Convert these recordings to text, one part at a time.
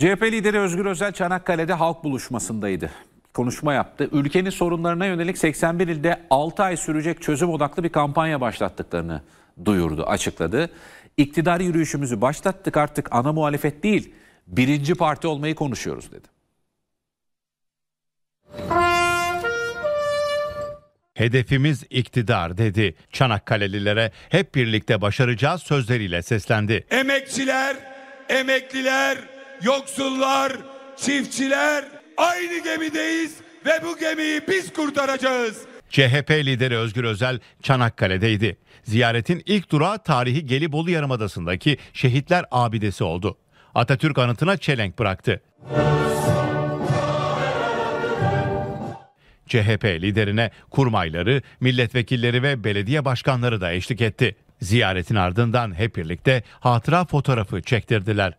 CHP lideri Özgür Özel Çanakkale'de halk buluşmasındaydı. Konuşma yaptı. Ülkenin sorunlarına yönelik 81 ilde 6 ay sürecek çözüm odaklı bir kampanya başlattıklarını duyurdu, açıkladı. İktidar yürüyüşümüzü başlattık artık ana muhalefet değil, birinci parti olmayı konuşuyoruz dedi. Hedefimiz iktidar dedi. Çanakkale'lilere hep birlikte başaracağız sözleriyle seslendi. Emekçiler, emekliler, yoksullar, çiftçiler aynı gemideyiz ve bu gemiyi biz kurtaracağız. CHP lideri Özgür Özel Çanakkale'deydi. Ziyaretin ilk durağı tarihi Gelibolu Yarımadası'ndaki Şehitler Abidesi oldu. Atatürk anıtına çelenk bıraktı. CHP liderine kurmayları, milletvekilleri ve belediye başkanları da eşlik etti. Ziyaretin ardından hep birlikte hatıra fotoğrafı çektirdiler.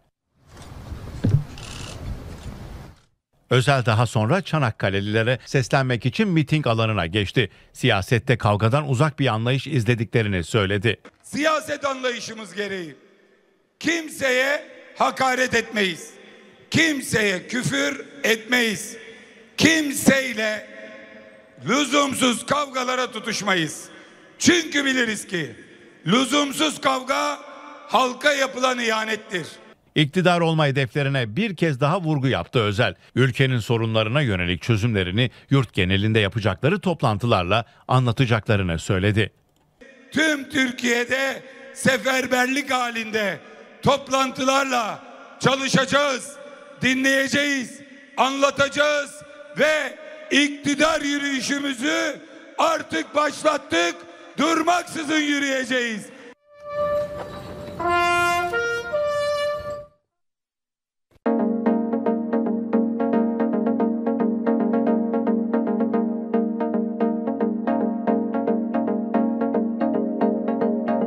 Özel daha sonra Çanakkale'lilere seslenmek için miting alanına geçti. Siyasette kavgadan uzak bir anlayış izlediklerini söyledi. Siyaset anlayışımız gereği kimseye hakaret etmeyiz. Kimseye küfür etmeyiz. Kimseyle lüzumsuz kavgalara tutuşmayız. Çünkü biliriz ki lüzumsuz kavga halka yapılan ihanettir. İktidar olma hedeflerine bir kez daha vurgu yaptı Özel. Ülkenin sorunlarına yönelik çözümlerini yurt genelinde yapacakları toplantılarla anlatacaklarını söyledi. Tüm Türkiye'de seferberlik halinde toplantılarla çalışacağız, dinleyeceğiz, anlatacağız ve iktidar yürüyüşümüzü artık başlattık, durmaksızın yürüyeceğiz.